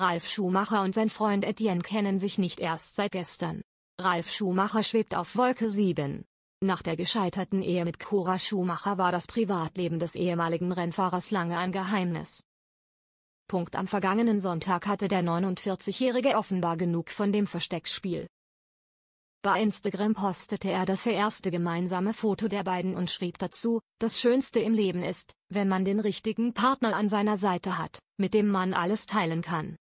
Ralf Schumacher und sein Freund Etienne kennen sich nicht erst seit gestern. Ralf Schumacher schwebt auf Wolke 7. Nach der gescheiterten Ehe mit Cora Schumacher war das Privatleben des ehemaligen Rennfahrers lange ein Geheimnis. Punkt am vergangenen Sonntag hatte der 49-Jährige offenbar genug von dem Versteckspiel. Bei Instagram postete er das erste gemeinsame Foto der beiden und schrieb dazu, das Schönste im Leben ist, wenn man den richtigen Partner an seiner Seite hat, mit dem man alles teilen kann.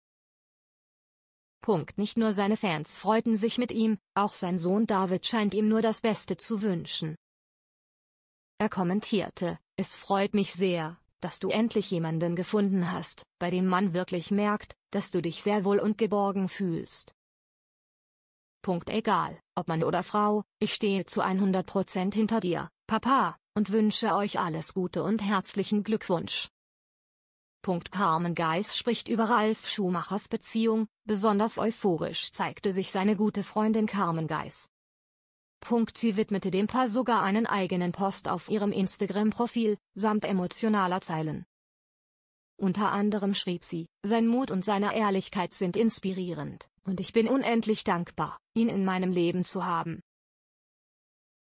Punkt. Nicht nur seine Fans freuten sich mit ihm, auch sein Sohn David scheint ihm nur das Beste zu wünschen. Er kommentierte, es freut mich sehr, dass du endlich jemanden gefunden hast, bei dem man wirklich merkt, dass du dich sehr wohl und geborgen fühlst. Punkt egal, ob Mann oder Frau, ich stehe zu 100% hinter dir, Papa, und wünsche euch alles Gute und herzlichen Glückwunsch. Punkt Carmen Geiss spricht über Ralf Schumachers Beziehung, besonders euphorisch zeigte sich seine gute Freundin Carmen Geiss. Punkt sie widmete dem Paar sogar einen eigenen Post auf ihrem Instagram-Profil, samt emotionaler Zeilen. Unter anderem schrieb sie, sein Mut und seine Ehrlichkeit sind inspirierend, und ich bin unendlich dankbar, ihn in meinem Leben zu haben.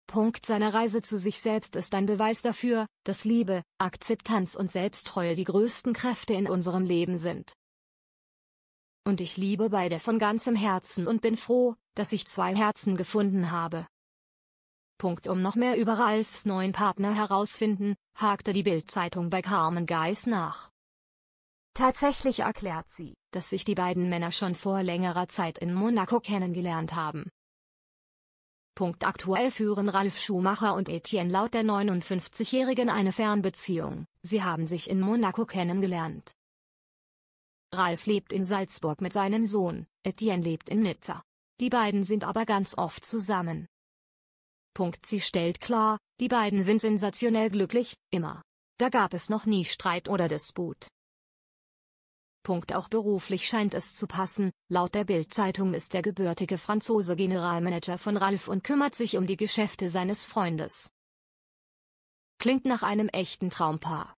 Punkt seiner Reise zu sich selbst ist ein Beweis dafür, dass Liebe, Akzeptanz und Selbsttreue die größten Kräfte in unserem Leben sind. Und ich liebe beide von ganzem Herzen und bin froh, dass ich zwei Herzen gefunden habe. Punkt um noch mehr über Ralfs neuen Partner herausfinden, hakte die Bildzeitung bei Carmen Geis nach. Tatsächlich erklärt sie, dass sich die beiden Männer schon vor längerer Zeit in Monaco kennengelernt haben. Punkt aktuell führen Ralf Schumacher und Etienne laut der 59-Jährigen eine Fernbeziehung, sie haben sich in Monaco kennengelernt. Ralf lebt in Salzburg mit seinem Sohn, Etienne lebt in Nizza. Die beiden sind aber ganz oft zusammen. Punkt sie stellt klar, die beiden sind sensationell glücklich, immer. Da gab es noch nie Streit oder Disput. Punkt auch beruflich scheint es zu passen, laut der Bild-Zeitung ist der gebürtige Franzose Generalmanager von Ralf und kümmert sich um die Geschäfte seines Freundes. Klingt nach einem echten Traumpaar.